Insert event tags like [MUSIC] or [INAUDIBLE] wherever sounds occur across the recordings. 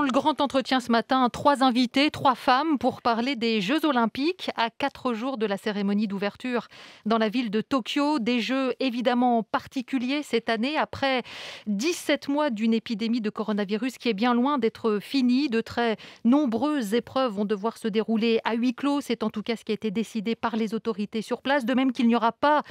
dans le grand entretien ce matin, trois invités, trois femmes pour parler des Jeux Olympiques à quatre jours de la cérémonie d'ouverture dans la ville de Tokyo. Des Jeux évidemment particuliers cette année après 17 mois d'une épidémie de coronavirus qui est bien loin d'être finie. De très nombreuses épreuves vont devoir se dérouler à huis clos. C'est en tout cas ce qui a été décidé par les autorités sur place. De même qu'il n'y aura pas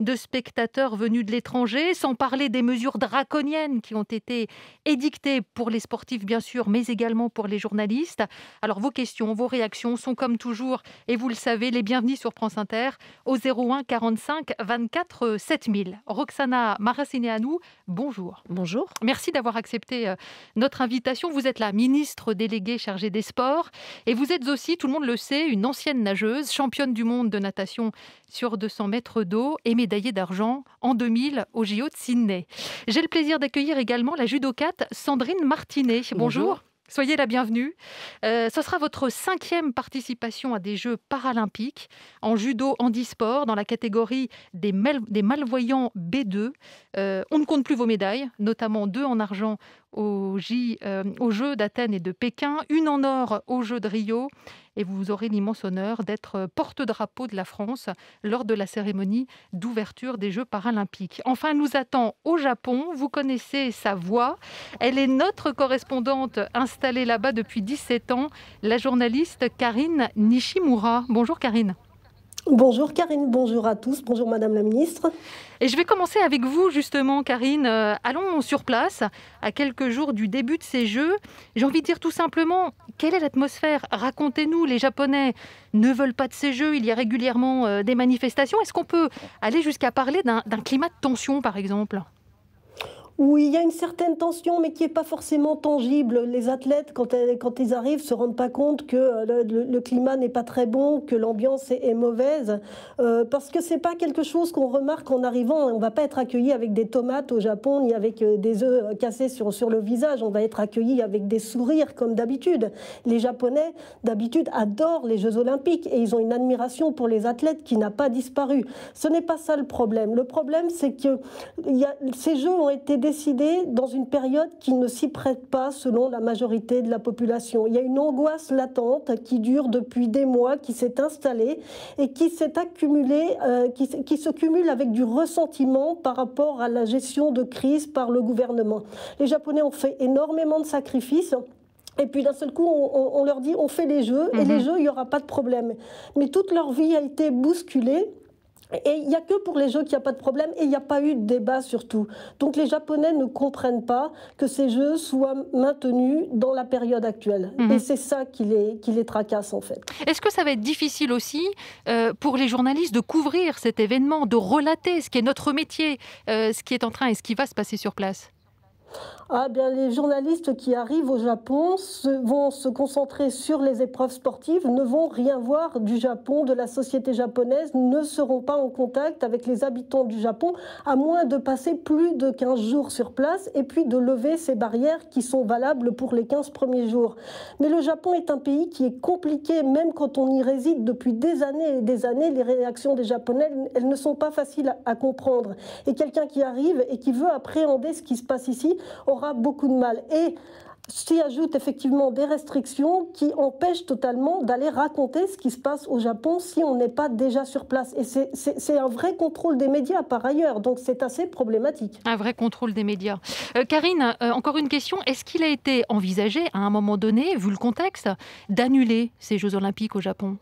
de spectateurs venus de l'étranger, sans parler des mesures draconiennes qui ont été édictées pour les sportifs bien sûr, mais mais également pour les journalistes. Alors vos questions, vos réactions sont comme toujours, et vous le savez, les bienvenus sur France Inter au 01 45 24 7000. Roxana Maracineanu, bonjour. Bonjour. Merci d'avoir accepté euh, notre invitation. Vous êtes la ministre déléguée chargée des sports et vous êtes aussi, tout le monde le sait, une ancienne nageuse, championne du monde de natation sur 200 mètres d'eau et médaillée d'argent en 2000 au JO de Sydney. J'ai le plaisir d'accueillir également la judocate Sandrine Martinet. Bonjour. Bonjour. Soyez la bienvenue. Euh, ce sera votre cinquième participation à des Jeux paralympiques en judo handisport dans la catégorie des, malvoyants B2. Euh, on ne compte plus vos médailles, notamment deux en argent aux, euh, Jeux d'Athènes et de Pékin, une en or aux Jeux de Rio. Et vous aurez l'immense honneur d'être porte-drapeau de la France lors de la cérémonie d'ouverture des Jeux paralympiques. Enfin, nous attend au Japon. Vous connaissez sa voix. Elle est notre correspondante installée là-bas depuis 17 ans, la journaliste Karine Nishimura. Bonjour Karine. Bonjour Karine, bonjour à tous, bonjour Madame la Ministre. Et je vais commencer avec vous justement Karine. Euh, allons sur place, à quelques jours du début de ces Jeux. J'ai envie de dire tout simplement, quelle est l'atmosphère Racontez-nous, les Japonais ne veulent pas de ces Jeux, il y a régulièrement euh, des manifestations. Est-ce qu'on peut aller jusqu'à parler d'un climat de tension par exemple – Oui, il y a une certaine tension, mais qui n'est pas forcément tangible. Les athlètes, quand, quand ils arrivent, se rendent pas compte que euh, le, climat n'est pas très bon, que l'ambiance est, mauvaise, euh, parce que c'est pas quelque chose qu'on remarque en arrivant. On va pas être accueilli avec des tomates au Japon, ni avec euh, des œufs cassés sur, sur le visage. On va être accueilli avec des sourires, comme d'habitude. Les Japonais, d'habitude, adorent les Jeux Olympiques et ils ont une admiration pour les athlètes qui n'a pas disparu. Ce n'est pas ça le problème. Le problème, c'est que ces Jeux ont été décidé dans une période qui ne s'y prête pas selon la majorité de la population. Il y a une angoisse latente qui dure depuis des mois, qui s'est installée et qui s'est accumulée, euh, qui, se cumule avec du ressentiment par rapport à la gestion de crise par le gouvernement. Les Japonais ont fait énormément de sacrifices. Et puis d'un seul coup, on, leur dit on fait les jeux, et mm-hmm. les jeux, il n'y aura pas de problème. Mais toute leur vie a été bousculée et il n'y a que pour les jeux qu'il n'y a pas de problème et il n'y a pas eu de débat surtout. Donc les Japonais ne comprennent pas que ces jeux soient maintenus dans la période actuelle. Mhm. Et c'est ça qui les, tracasse en fait. Est-ce que ça va être difficile aussi euh, pour les journalistes de couvrir cet événement, de relater ce qui est notre métier, euh, ce qui est en train et ce qui va se passer sur place ah eh bien, les journalistes qui arrivent au Japon vont se concentrer sur les épreuves sportives, ne vont rien voir du Japon, de la société japonaise, ne seront pas en contact avec les habitants du Japon, à moins de passer plus de 15 jours sur place et puis de lever ces barrières qui sont valables pour les 15 premiers jours. Mais le Japon est un pays qui est compliqué, même quand on y réside depuis des années et des années, les réactions des Japonais, elles ne sont pas faciles à comprendre. Et quelqu'un qui arrive et qui veut appréhender ce qui se passe ici, aura beaucoup de mal. Et s'y ajoutent effectivement des restrictions qui empêchent totalement d'aller raconter ce qui se passe au Japon si on n'est pas déjà sur place. Et c'est un vrai contrôle des médias par ailleurs, donc c'est assez problématique. Un vrai contrôle des médias. Euh, Karine, euh, encore une question. Est-ce qu'il a été envisagé à un moment donné, vu le contexte, d'annuler ces Jeux olympiques au Japon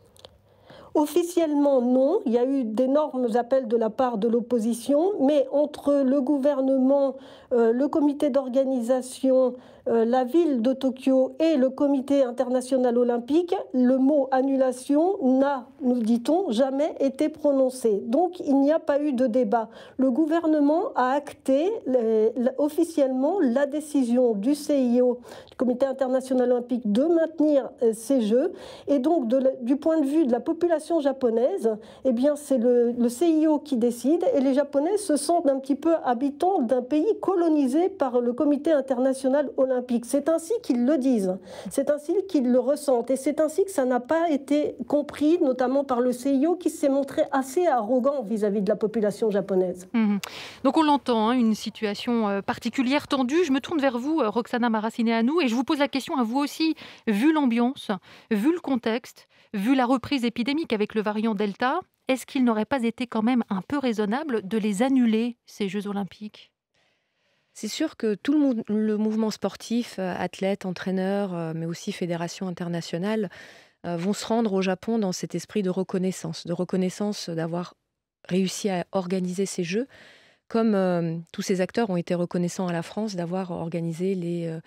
Officiellement, non. Il y a eu d'énormes appels de la part de l'opposition, mais entre le gouvernement, euh, le comité d'organisation, euh, la ville de Tokyo et le comité international olympique, le mot annulation n'a, nous dit-on, jamais été prononcé. Donc il n'y a pas eu de débat. Le gouvernement a acté euh, officiellement la décision du CIO Comité international olympique de maintenir euh, ces Jeux. Et donc, du point de vue de la population japonaise, eh bien, c'est le, CIO qui décide et les Japonais se sentent un petit peu habitants d'un pays colonisé par le Comité international olympique. C'est ainsi qu'ils le disent, c'est ainsi qu'ils le ressentent et c'est ainsi que ça n'a pas été compris, notamment par le CIO qui s'est montré assez arrogant vis-à-vis de la population japonaise. Mmh. Donc on l'entend, hein, une situation euh, particulière, tendue. Je me tourne vers vous, euh, Roxana Maracineanu, et je vous pose la question à vous aussi, vu l'ambiance, vu le contexte, vu la reprise épidémique avec le variant Delta, est-ce qu'il n'aurait pas été quand même un peu raisonnable de les annuler, ces Jeux olympiques c'est sûr que tout le, mouvement sportif, euh, athlètes, entraîneurs, euh, mais aussi fédérations internationales, euh, vont se rendre au Japon dans cet esprit de reconnaissance, de reconnaissance d'avoir réussi à organiser ces Jeux, comme tous ces acteurs ont été reconnaissants à la France d'avoir organisé les,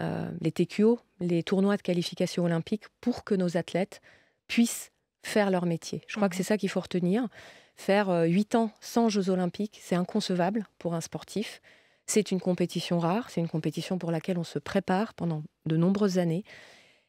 euh, les TQO, les tournois de qualification olympique, pour que nos athlètes puissent faire leur métier. Je crois que mhm. c'est ça qu'il faut retenir. Faire euh, huit ans sans Jeux olympiques, c'est inconcevable pour un sportif. C'est une compétition rare, c'est une compétition pour laquelle on se prépare pendant de nombreuses années.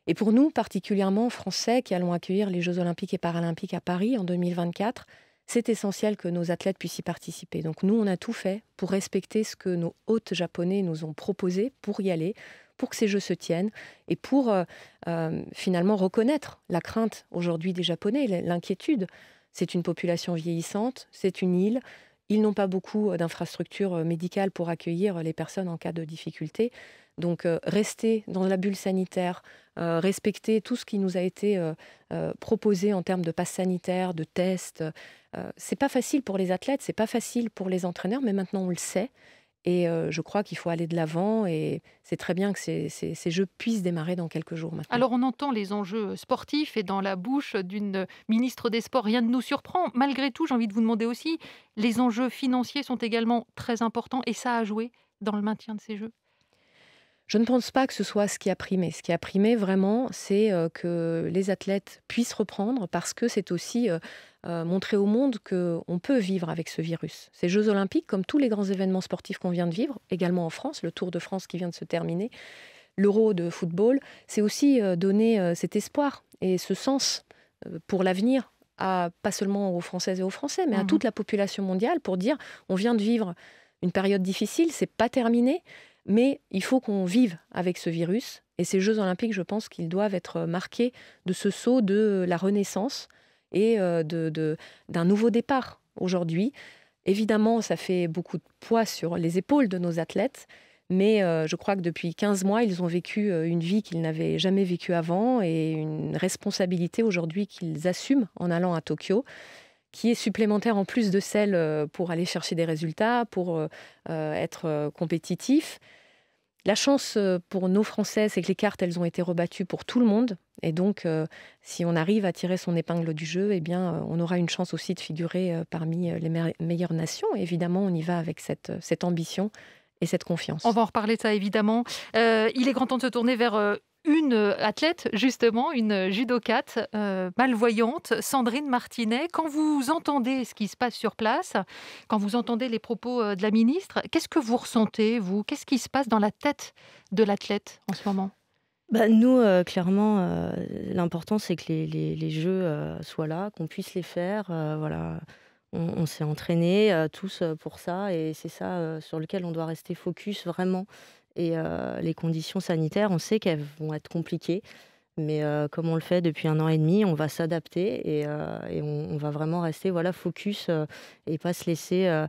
Et pour nous, particulièrement français, qui allons accueillir les Jeux olympiques et paralympiques à Paris en 2024, c'est essentiel que nos athlètes puissent y participer. Donc nous, on a tout fait pour respecter ce que nos hôtes japonais nous ont proposé pour y aller, pour que ces jeux se tiennent et pour euh, euh, finalement reconnaître la crainte aujourd'hui des Japonais, l'inquiétude. C'est une population vieillissante, c'est une île. Ils n'ont pas beaucoup euh, d'infrastructures médicales pour accueillir les personnes en cas de difficulté. Donc rester dans la bulle sanitaire, respecter tout ce qui nous a été proposé en termes de passe sanitaire, de tests, c'est pas facile pour les athlètes, c'est pas facile pour les entraîneurs, mais maintenant on le sait et euh, je crois qu'il faut aller de l'avant et c'est très bien que ces, jeux puissent démarrer dans quelques jours maintenant. Alors on entend les enjeux sportifs et dans la bouche d'une ministre des Sports, rien ne nous surprend. Malgré tout, j'ai envie de vous demander aussi, les enjeux financiers sont également très importants et ça a joué dans le maintien de ces jeux je ne pense pas que ce soit ce qui a primé. Ce qui a primé vraiment, c'est euh, que les athlètes puissent reprendre parce que c'est aussi euh, euh, montrer au monde qu'on peut vivre avec ce virus. Ces Jeux olympiques, comme tous les grands événements sportifs qu'on vient de vivre, également en France, le Tour de France qui vient de se terminer, l'Euro de football, c'est aussi euh, donner euh, cet espoir et ce sens pour l'avenir à pas seulement aux Françaises et aux Français, mais à mmh. toute la population mondiale pour dire on vient de vivre une période difficile, c'est pas terminé, mais il faut qu'on vive avec ce virus. Et ces Jeux olympiques, je pense qu'ils doivent être marqués de ce saut de la renaissance, et euh, d'un nouveau départ aujourd'hui. Évidemment, ça fait beaucoup de poids sur les épaules de nos athlètes, mais euh, je crois que depuis 15 mois, ils ont vécu euh, une vie qu'ils n'avaient jamais vécue avant et une responsabilité aujourd'hui qu'ils assument en allant à Tokyo qui est supplémentaire en plus de celle pour aller chercher des résultats, pour être compétitifs. La chance euh, pour nos Français, c'est que les cartes, elles ont été rebattues pour tout le monde. Et donc, euh, si on arrive à tirer son épingle du jeu, eh bien, euh, on aura une chance aussi de figurer parmi les meilleures nations. évidemment, on y va avec cette, ambition et cette confiance. On va en reparler de ça évidemment. il est grand temps de se tourner vers une euh, athlète, justement, une judocate euh, malvoyante, Sandrine Martinet. Quand vous entendez ce qui se passe sur place, quand vous entendez les propos euh, de la ministre, qu'est-ce que vous ressentez, vous Qu'est-ce qui se passe dans la tête de l'athlète en ce moment bah, nous, clairement, l'important, c'est que les, jeux soient là, qu'on puisse les faire. voilà on, s'est entraîné tous pour ça et c'est ça sur lequel on doit rester focus vraiment. Et euh, les conditions sanitaires, on sait qu'elles vont être compliquées. Mais euh, comme on le fait depuis un an et demi, on va s'adapter et, euh, on, va vraiment rester voilà, focus et pas se laisser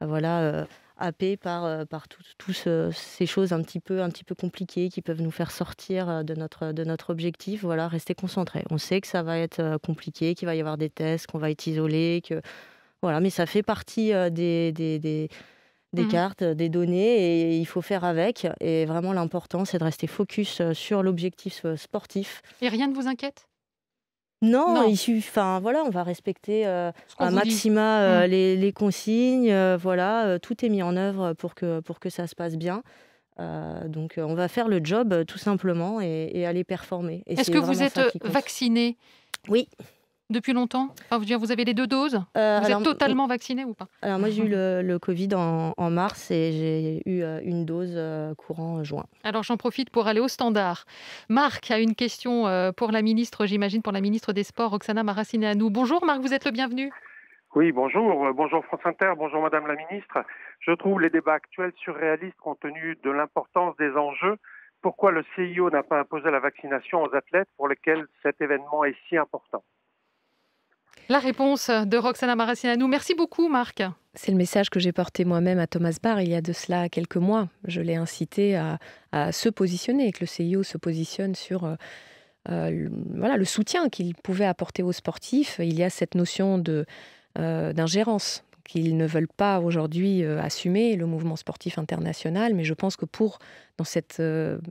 voilà, happer par, par toutes ces choses un petit, peu, un petit peu compliquées qui peuvent nous faire sortir de notre, de notre objectif. Voilà, rester concentré. On sait que ça va être compliqué, qu'il va y avoir des tests, qu'on va être isolé, que... voilà, mais ça fait partie des, des des mmh. cartes, euh, des données, et il faut faire avec. Et vraiment, l'important, c'est de rester focus euh, sur l'objectif euh, sportif. Et rien ne vous inquiète non, enfin voilà, on va respecter à un maxima mmh. les, consignes, voilà, tout est mis en œuvre pour que pour que ça se passe bien. donc on va faire le job tout simplement et, et aller performer. Est-ce que vous êtes vacciné Oui depuis longtemps vous, avez les deux doses euh, Vous êtes totalement vacciné ou pas Alors moi j'ai eu le, Covid en, en, mars et j'ai eu euh, une dose euh, courant juin. Alors j'en profite pour aller au standard. Marc a une question pour la ministre, j'imagine pour la ministre des Sports, Roxana Maracineanu. Bonjour Marc, vous êtes le bienvenu. Oui, bonjour. Bonjour France Inter, bonjour Madame la Ministre. Je trouve les débats actuels surréalistes compte tenu de l'importance des enjeux pourquoi le CIO n'a pas imposé la vaccination aux athlètes pour lesquels cet événement est si important la réponse de Roxana nous Merci beaucoup, Marc. C'est le message que j'ai porté moi-même à Thomas Barr il y a de cela quelques mois. Je l'ai incité à, se positionner et que le CIO se positionne sur. Euh, euh, voilà le soutien qu'il pouvait apporter aux sportifs. Il y a cette notion de euh, d'ingérence qu'ils ne veulent pas aujourd'hui assumer le mouvement sportif international, mais je pense que pour dans cette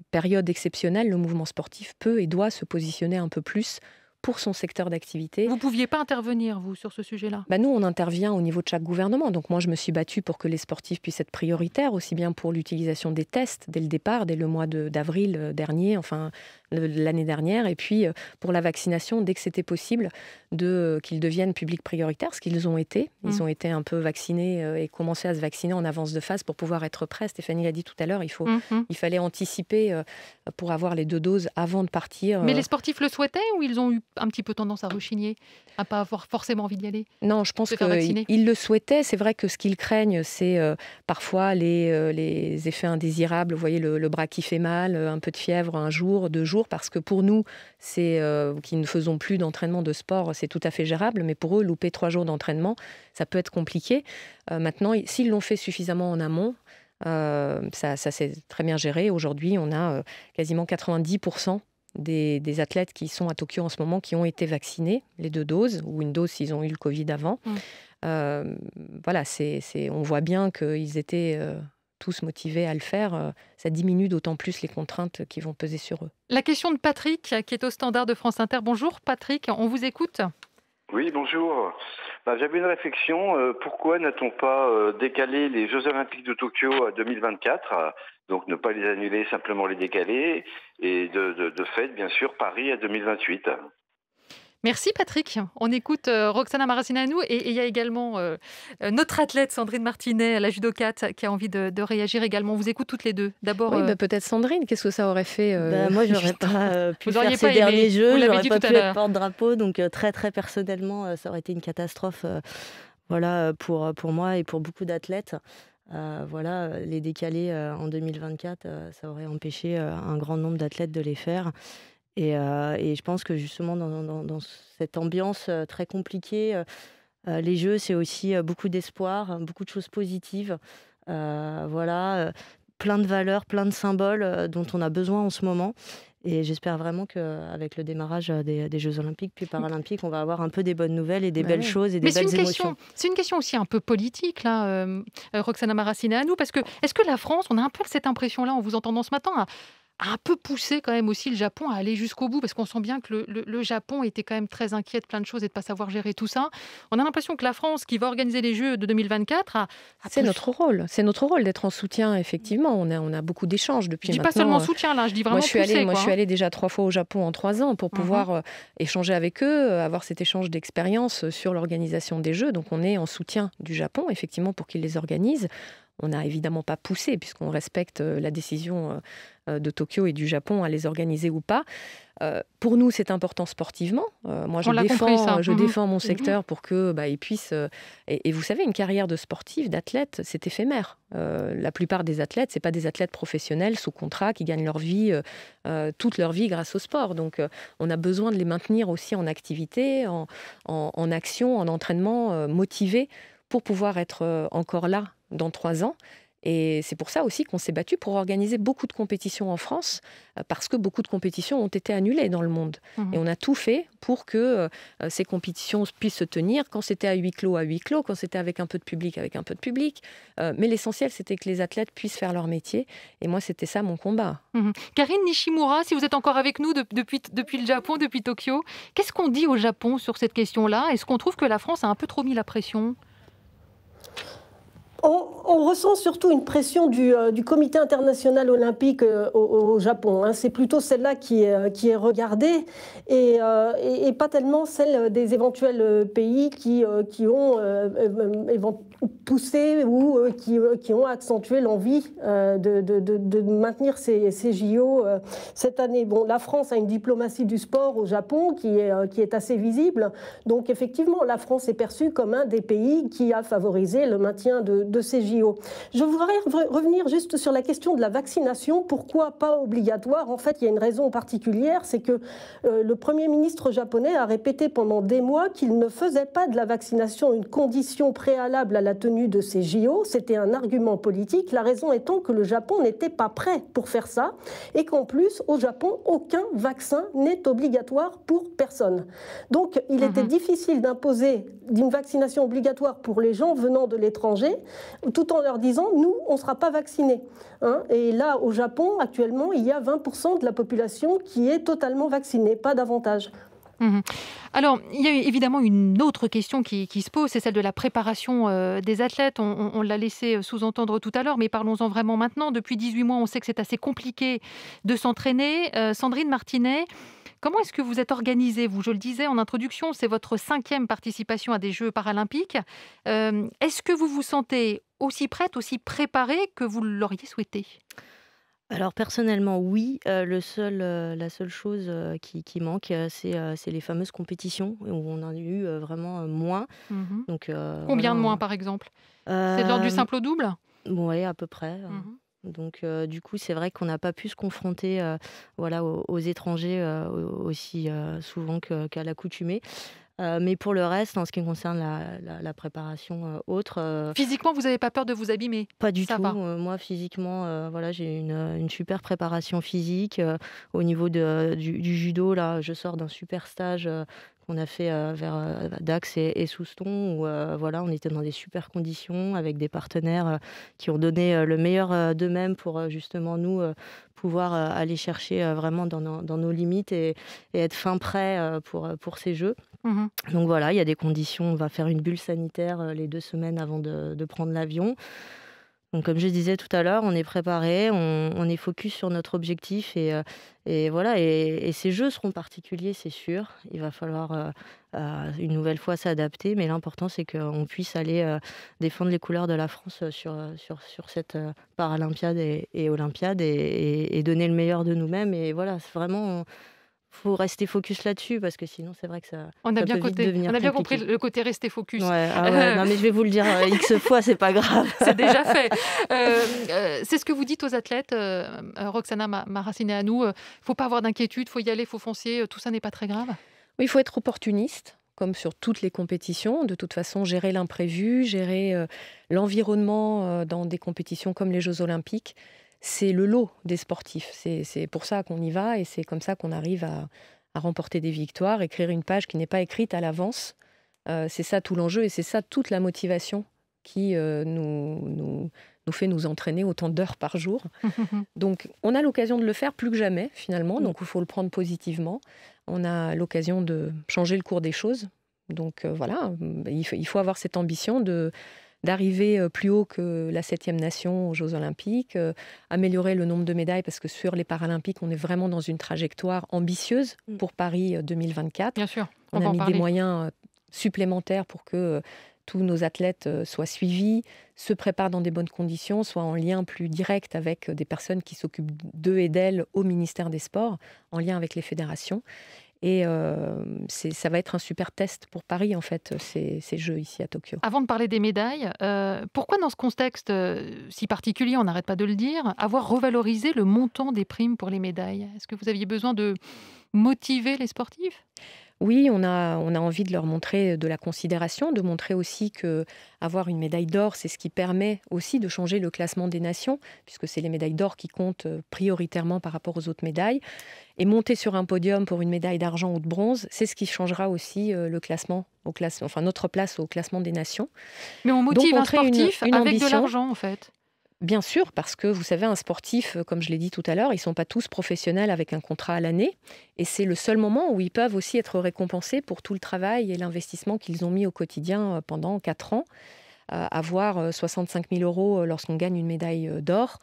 période exceptionnelle, le mouvement sportif peut et doit se positionner un peu plus pour son secteur d'activité. Vous ne pouviez pas intervenir, vous, sur ce sujet-là bah Nous, on intervient au niveau de chaque gouvernement. Donc moi, je me suis battue pour que les sportifs puissent être prioritaires, aussi bien pour l'utilisation des tests dès le départ, dès le mois d'avril euh, dernier, enfin l'année dernière, et puis euh, pour la vaccination, dès que c'était possible, de, euh, qu'ils deviennent publics prioritaires, ce qu'ils ont été. Ils mmh. ont été un peu vaccinés et commencé à se vacciner en avance de phase pour pouvoir être prêts. Stéphanie l'a dit tout à l'heure, il, faut, mmh, mmh. il fallait anticiper pour avoir les deux doses avant de partir. Mais les sportifs le souhaitaient ou ils ont eu un petit peu tendance à rechigner, à pas avoir forcément envie d'y aller Non, je pense qu'ils le souhaitaient. C'est vrai que ce qu'ils craignent, c'est euh, parfois euh, les, effets indésirables. Vous voyez, le, bras qui fait mal, un peu de fièvre un jour, deux jours, parce que pour nous, c'est euh, qui ne faisons plus d'entraînement de sport, c'est tout à fait gérable. Mais pour eux, louper trois jours d'entraînement, ça peut être compliqué. maintenant, s'ils l'ont fait suffisamment en amont, ça, ça s'est très bien géré. Aujourd'hui, on a quasiment 90% des, athlètes qui sont à Tokyo en ce moment qui ont été vaccinés, les deux doses, ou une dose s'ils ont eu le Covid avant. Mm. Euh, voilà, c'est, on voit bien qu'ils étaient euh, tous motivés à le faire. Euh, ça diminue d'autant plus les contraintes qui vont peser sur eux. La question de Patrick, qui est au standard de France Inter. Bonjour Patrick, on vous écoute. Oui, bonjour. Ben, j'avais une réflexion. Euh, pourquoi n'a-t-on pas euh, décalé les Jeux Olympiques de Tokyo à 2024 Donc ne pas les annuler, simplement les décaler. Et de, de, de fait, bien sûr, Paris à 2028. Merci Patrick. On écoute euh, Roxana Roxana nous et il y a également euh, euh, notre athlète Sandrine Martinet, à la 4 qui a envie de, réagir également. On vous écoute toutes les deux. D'abord, oui, bah, peut-être Sandrine. Qu'est-ce que ça aurait fait bah, Moi, [LAUGHS] j'aurais pas pu faire ces derniers Jeux, je n'aurais pas pu être porte-drapeau. Donc très très personnellement, ça aurait été une catastrophe. voilà pour pour moi et pour beaucoup d'athlètes. voilà, les décaler en 2024, ça aurait empêché un grand nombre d'athlètes de les faire. Euh, et, je pense que justement, dans, cette ambiance euh, très compliquée, euh, les jeux, c'est aussi beaucoup d'espoir, hein, beaucoup de choses positives. voilà, plein de valeurs, plein de symboles dont on a besoin en ce moment. Et j'espère vraiment qu'avec le démarrage des, Jeux Olympiques puis mmh. Paralympiques, on va avoir un peu des bonnes nouvelles et des bah belles choses et des Mais belles émotions. C'est une question aussi un peu politique, Roxana Maracineanu, parce que est-ce que la France, on a un peu cette impression-là en vous entendant ce matin, à un peu poussé quand même aussi le Japon à aller jusqu'au bout, parce qu'on sent bien que le, Japon était quand même très inquiet de plein de choses et de ne pas savoir gérer tout ça. On a l'impression que la France, qui va organiser les Jeux de 2024, a... c'est notre rôle, c'est notre rôle d'être en soutien, effectivement. On a, on a beaucoup d'échanges depuis Je dis pas seulement euh, soutien, là, je dis vraiment moi, je suis allé, Moi, je suis allée déjà trois fois au Japon en trois ans pour mhm. pouvoir euh, échanger avec eux, euh, avoir cet échange d'expérience sur l'organisation des Jeux. Donc, on est en soutien du Japon, effectivement, pour qu'ils les organisent. On n'a évidemment pas poussé, puisqu'on respecte la décision euh, de Tokyo et du Japon à les organiser ou pas. Euh, pour nous, c'est important sportivement. Euh, moi, je, défends, je mhm. défends mon mhm. secteur pour que bah, puissent. et, vous savez, une carrière de sportif, d'athlète, c'est éphémère. la plupart des athlètes, ce c'est pas des athlètes professionnels sous contrat qui gagnent leur vie toute leur vie grâce au sport. Donc, on a besoin de les maintenir aussi en activité, en, en action, en entraînement, motivé pour pouvoir être encore là dans trois ans et c'est pour ça aussi qu'on s'est battu pour organiser beaucoup de compétitions en France, euh, parce que beaucoup de compétitions ont été annulées dans le monde. Mhm. Et on a tout fait pour que euh, ces compétitions puissent se tenir. Quand c'était à huis clos, à huis clos. Quand c'était avec un peu de public, avec un peu de public. Euh, mais l'essentiel, c'était que les athlètes puissent faire leur métier. Et moi, c'était ça mon combat. Mhm. Karine Nishimura, si vous êtes encore avec nous depuis, depuis le Japon, depuis Tokyo, qu'est-ce qu'on dit au Japon sur cette question-là Est-ce qu'on trouve que la France a un peu trop mis la pression on, ressent surtout une pression du, euh, Comité international olympique euh, au, Japon. Hein. C'est plutôt celle-là qui, euh, est regardée et, pas tellement celle des éventuels pays qui, qui ont poussé ou euh, qui, euh, qui, ont accentué l'envie euh, de, de, de, maintenir ces, ces JO cette année. Bon, la France a une diplomatie du sport au Japon qui est, qui est assez visible. Donc effectivement, la France est perçue comme un des pays qui a favorisé le maintien de, de ces JO. Je voudrais revenir juste sur la question de la vaccination. Pourquoi pas obligatoire En fait, il y a une raison particulière, c'est que le Premier ministre japonais a répété pendant des mois qu'il ne faisait pas de la vaccination une condition préalable à la la tenue de ces JO. C'était un argument politique. La raison étant que le Japon n'était pas prêt pour faire ça et qu'en plus, au Japon, aucun vaccin n'est obligatoire pour personne. Donc, il mhm. était difficile d'imposer une vaccination obligatoire pour les gens venant de l'étranger, tout en leur disant, nous, on ne sera pas vaccinés. Hein. et là, au Japon, actuellement, il y a 20% de la population qui est totalement vaccinée, pas davantage. Mhm. Alors, il y a évidemment une autre question qui, se pose, c'est celle de la préparation euh, des athlètes. On, l'a laissé euh, sous-entendre tout à l'heure, mais parlons-en vraiment maintenant. Depuis 18 mois, on sait que c'est assez compliqué de s'entraîner. Euh, Sandrine Martinet, Comment est-ce que vous êtes organisée Vous, je le disais en introduction, c'est votre cinquième participation à des Jeux paralympiques. est-ce que vous vous sentez aussi prête, aussi préparée que vous l'auriez souhaité alors personnellement, oui. le seul, la seule chose qui, qui manque, c'est les fameuses compétitions où on en a eu vraiment moins. Mmh Combien de moins, par exemple C'est de du simple au double Bon, à peu près. Hein. Mmh Donc, du coup, c'est vrai qu'on n'a pas pu se confronter voilà, aux, étrangers aussi souvent qu'à l'accoutumée. Euh, mais pour le reste, en ce qui concerne la, préparation euh, autre. Euh, physiquement, vous n'avez pas peur de vous abîmer Pas du tout. moi, physiquement, voilà, j'ai une, super préparation physique. au niveau du, du, judo, là, je sors d'un super stage qu'on a fait euh, vers euh, Dax et, Souston, où euh, voilà, on était dans des super conditions avec des partenaires qui ont donné le meilleur d'eux-mêmes pour justement nous pouvoir aller chercher vraiment dans nos, limites et, être fin prêt pour, pour ces jeux. Mmh Donc voilà, il y a des conditions, on va faire une bulle sanitaire les deux semaines avant de prendre l'avion. Donc, comme je disais tout à l'heure, on est préparé, on, est focus sur notre objectif et, euh, voilà. Et, ces jeux seront particuliers, c'est sûr. Il va falloir euh, euh, une nouvelle fois s'adapter, mais l'important c'est qu'on puisse aller défendre les couleurs de la France sur, sur, sur cette Paralympiade et, Olympiade et, donner le meilleur de nous-mêmes. Et voilà, c'est vraiment faut rester focus là-dessus parce que sinon c'est vrai que ça. On a bien, on a bien compris le côté rester focus. Ah euh, non mais je vais vous le dire euh, x fois, c'est pas grave. [LAUGHS] c'est déjà fait. [LAUGHS] Euh, c'est ce que vous dites aux athlètes, Roxana m'a raciné à nous. faut pas avoir d'inquiétude, faut y aller, faut foncer. Tout ça n'est pas très grave. Oui, il faut être opportuniste comme sur toutes les compétitions. De toute façon, gérer l'imprévu, gérer l'environnement dans des compétitions comme les Jeux olympiques, c'est le lot des sportifs. C'est pour ça qu'on y va et c'est comme ça qu'on arrive à, remporter des victoires, écrire une page qui n'est pas écrite à l'avance. Euh, c'est ça tout l'enjeu et c'est ça toute la motivation qui euh, nous, fait nous entraîner autant d'heures par jour. [LAUGHS] Donc on a l'occasion de le faire plus que jamais finalement, mm. donc il faut le prendre positivement. On a l'occasion de changer le cours des choses. Donc euh, voilà, il faut avoir cette ambition de, d'arriver euh, plus haut que la septième nation aux Jeux Olympiques, euh, améliorer le nombre de médailles parce que sur les Paralympiques, on est vraiment dans une trajectoire ambitieuse mm. pour Paris 2024. Euh, Bien sûr, on, on a mis des moyens supplémentaires pour que tous nos athlètes soient suivis, se préparent dans des bonnes conditions, soient en lien plus direct avec des personnes qui s'occupent d'eux et d'elles au ministère des Sports, en lien avec les fédérations. Et euh, ça va être un super test pour Paris, en fait, ces, Jeux ici à Tokyo. Avant de parler des médailles, euh, pourquoi dans ce contexte euh, si particulier, on n'arrête pas de le dire, avoir revalorisé le montant des primes pour les médailles Est-ce que vous aviez besoin de motiver les sportifs oui, on a, on a envie de leur montrer euh, de la considération, de montrer aussi que avoir une médaille d'or, c'est ce qui permet aussi de changer le classement des nations, puisque c'est les médailles d'or qui comptent euh, prioritairement par rapport aux autres médailles. Et monter sur un podium pour une médaille d'argent ou de bronze, c'est ce qui changera aussi euh, le classement, enfin notre place au classement des nations. Mais on motive un sportif avec de l'argent, en fait. Bien sûr, parce que vous savez, un sportif, euh, comme je l'ai dit tout à l'heure, ils ne sont pas tous professionnels avec un contrat à l'année. Et c'est le seul moment où ils peuvent aussi être récompensés pour tout le travail et l'investissement qu'ils ont mis au quotidien euh, pendant 4 ans. avoir 65 000 euros euh, lorsqu'on gagne une médaille d'or,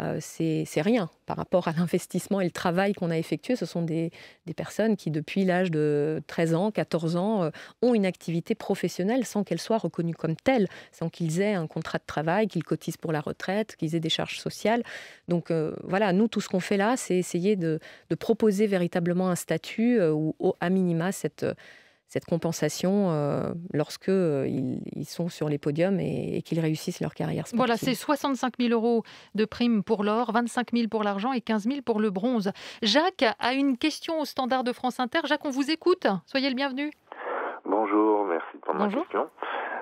euh, c'est rien par rapport à l'investissement et le travail qu'on a effectué. Ce sont des, personnes qui, depuis l'âge de 13 ans, 14 ans, euh, ont une activité professionnelle sans qu'elle soit reconnue comme telle, sans qu'ils aient un contrat de travail, qu'ils cotisent pour la retraite, qu'ils aient des charges sociales. Donc euh, voilà, nous, tout ce qu'on fait là, c'est essayer de, de, proposer véritablement un statut ou, à minima, cette cette compensation euh, lorsque euh, ils, sont sur les podiums et, qu'ils réussissent leur carrière sportive. Voilà, c'est 65 000 euros de prime pour l'or, 25 000 pour l'argent et 15 000 pour le bronze. Jacques a une question au standard de France Inter. Jacques, on vous écoute. Soyez le bienvenu. Bonjour, merci de prendre ma question.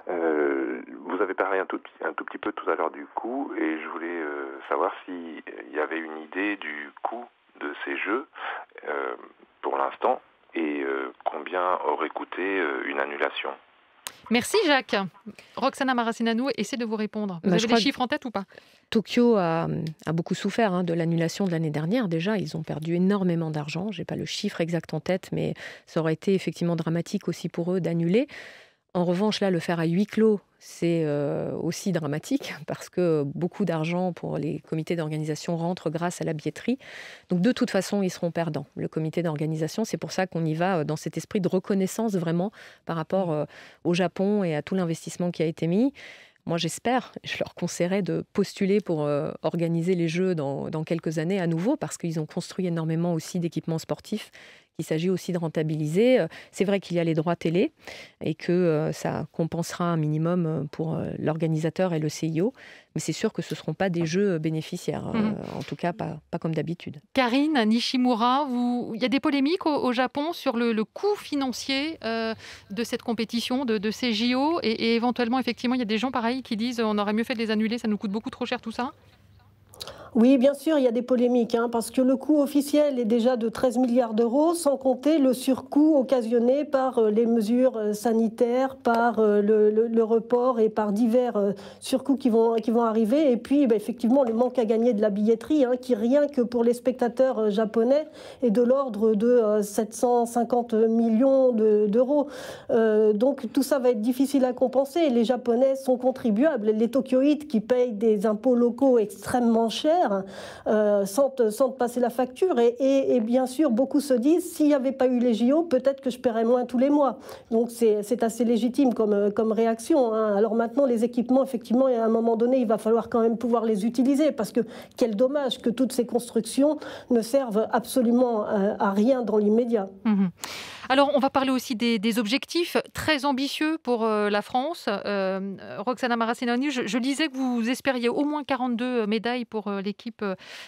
Euh, vous avez parlé un tout, un tout, petit peu tout à l'heure du coût et je voulais savoir s'il y avait une idée du coût de ces jeux pour l'instant et euh, combien aurait coûté euh, une annulation. Merci Jacques. Roxana Maracinanou essaie de vous répondre. Vous bah, avez des chiffres en tête ou pas Tokyo a, beaucoup souffert hein, de l'annulation de l'année dernière. Déjà, ils ont perdu énormément d'argent. Je n'ai pas le chiffre exact en tête, mais ça aurait été effectivement dramatique aussi pour eux d'annuler. En revanche, là, le faire à huis clos c'est euh, aussi dramatique [LAUGHS] parce que beaucoup d'argent pour les comités d'organisation rentre grâce à la billetterie. Donc de toute façon, ils seront perdants. Le comité d'organisation, c'est pour ça qu'on y va euh, dans cet esprit de reconnaissance vraiment par rapport mm. euh, au Japon et à tout l'investissement qui a été mis. Moi, j'espère, [LAUGHS] je leur conseillerais de postuler pour organiser les Jeux dans, dans, quelques années à nouveau, parce qu'ils ont construit énormément aussi d'équipements sportifs il s'agit aussi de rentabiliser. Euh, c'est vrai qu'il y a les droits télé et que euh, ça compensera un minimum euh, pour l'organisateur et le CIO, mais c'est sûr que ce ne seront pas des jeux bénéficiaires, mhm. en tout cas pas, comme d'habitude. Karine Nishimura, il y a des polémiques au, Japon sur le, coût financier de cette compétition, de, ces JO, et, et éventuellement, effectivement, il y a des gens pareils qui disent on aurait mieux fait de les annuler, ça nous coûte beaucoup trop cher tout ça oui, bien sûr, il y a des polémiques, hein, parce que le coût officiel est déjà de 13 milliards d'euros, sans compter le surcoût occasionné par euh, les mesures euh, sanitaires, par euh, le, report et par divers surcoûts qui vont, qui vont arriver. Et puis, bah, effectivement, le manque à gagner de la billetterie, hein, qui rien que pour les spectateurs japonais est de l'ordre de 750 millions d'euros. donc, tout ça va être difficile à compenser. Les Japonais sont contribuables. Les tokyoïdes qui payent des impôts locaux extrêmement chers, euh, sans, passer la facture. Et, bien sûr, beaucoup se disent, s'il n'y avait pas eu les JO, peut-être que je paierais moins tous les mois. Donc c'est assez légitime comme, euh, comme réaction. Hein. Alors maintenant, les équipements, effectivement, à un moment donné, il va falloir quand même pouvoir les utiliser parce que quel dommage que toutes ces constructions ne servent absolument euh, à, rien dans l'immédiat. Mmh alors, on va parler aussi des, objectifs très ambitieux pour euh, la France. Euh, Roxana Maracinoni, je, disais que vous espériez au moins 42 euh, médailles pour l'équipe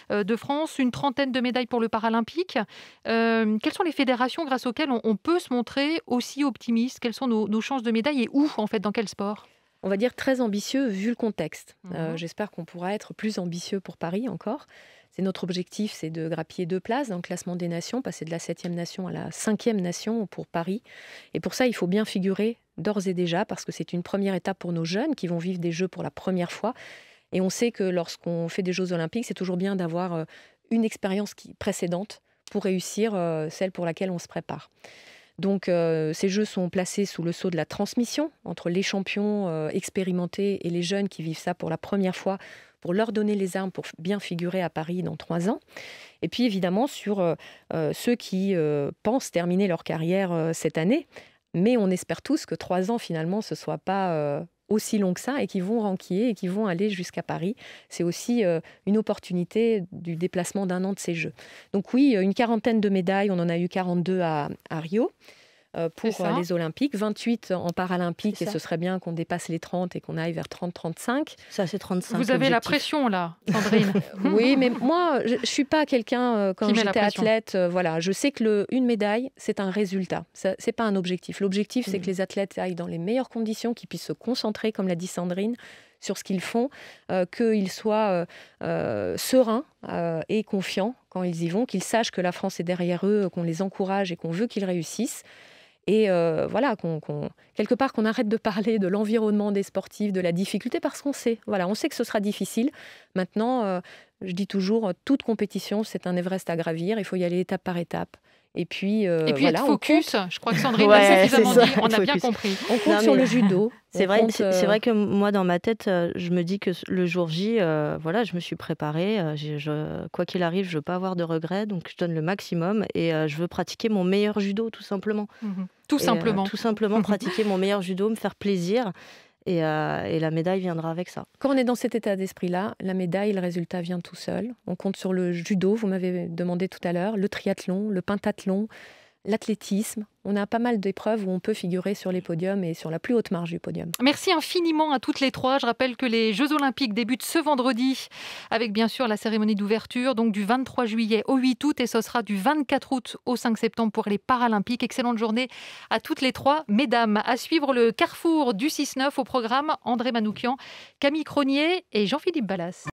de France, une trentaine de médailles pour le Paralympique. quelles sont les fédérations grâce auxquelles on, peut se montrer aussi optimiste Quelles sont nos, chances de médailles et où, en fait, dans quel sport on va dire très ambitieux vu le contexte. Mhm. J'espère qu'on pourra être plus ambitieux pour Paris encore. C'est notre objectif, c'est de grappiller deux places dans le classement des nations, passer de la septième nation à la cinquième nation pour Paris. Et pour ça, il faut bien figurer d'ores et déjà, parce que c'est une première étape pour nos jeunes qui vont vivre des Jeux pour la première fois. Et on sait que lorsqu'on fait des Jeux olympiques, c'est toujours bien d'avoir euh, une expérience précédente pour réussir euh, celle pour laquelle on se prépare. Donc euh, ces jeux sont placés sous le sceau de la transmission entre les champions expérimentés et les jeunes qui vivent ça pour la première fois pour leur donner les armes pour bien figurer à Paris dans trois ans. Et puis évidemment sur euh, euh, ceux qui euh, pensent terminer leur carrière cette année. Mais on espère tous que trois ans finalement ce soit pas aussi long que ça et qu'ils vont renquiller et qu'ils vont aller jusqu'à Paris. C'est aussi une opportunité du déplacement d'un an de ces Jeux. Donc oui, une quarantaine de médailles, on en a eu 42 à, à Rio. Euh, pour euh, les Olympiques, 28 en Paralympiques, et ce serait bien qu'on dépasse les 30 et qu'on aille vers 30-35. Ça, c'est 35. Vous avez la pression, là, [LAUGHS] Sandrine. oui, mais moi, je ne suis pas quelqu'un, euh, quand j'étais athlète, voilà, je sais que le, une médaille, c'est un résultat. Ce n'est pas un objectif. L'objectif, c'est mm. que les athlètes aillent dans les meilleures conditions, qu'ils puissent se concentrer, comme l'a dit Sandrine, sur ce qu'ils font, qu'ils soient sereins et confiants quand ils y vont, qu'ils sachent que la France est derrière eux, qu'on les encourage et qu'on veut qu'ils réussissent. Et euh, voilà, quelque part qu'on arrête de parler de l'environnement des sportifs, de la difficulté, parce qu'on sait. on sait que ce sera difficile. Maintenant, euh, je dis toujours, toute compétition, c'est un Everest à gravir. Il faut y aller étape par étape. Et puis, euh, et puis focus. Je crois que Sandrine [LAUGHS] a suffisamment dit. On a bien compris. On compte sur le judo. [LAUGHS] C'est vrai, vrai euh, que moi, dans ma tête, euh, je me dis que le jour J, voilà, je me suis préparée. Je, quoi qu'il arrive, je veux pas avoir de regrets, donc je donne le maximum et je veux pratiquer mon meilleur judo, tout simplement. Mhm. Tout simplement. tout simplement [LAUGHS] pratiquer mon meilleur judo, me faire plaisir. Euh, et, la médaille viendra avec ça. Quand on est dans cet état d'esprit-là, la médaille, le résultat vient tout seul. On compte sur le judo, vous m'avez demandé tout à l'heure, le triathlon, le pentathlon, l'athlétisme. On a pas mal d'épreuves où on peut figurer sur les podiums et sur la plus haute marge du podium. Merci infiniment à toutes les trois. Je rappelle que les Jeux Olympiques débutent ce vendredi avec bien sûr la cérémonie d'ouverture, donc du 23 juillet au 8 août et ce sera du 24 août au 5 septembre pour les Paralympiques. Excellente journée à toutes les trois. Mesdames, à suivre le carrefour du 6-9 au programme André Manoukian, Camille Cronier et Jean-Philippe Ballas.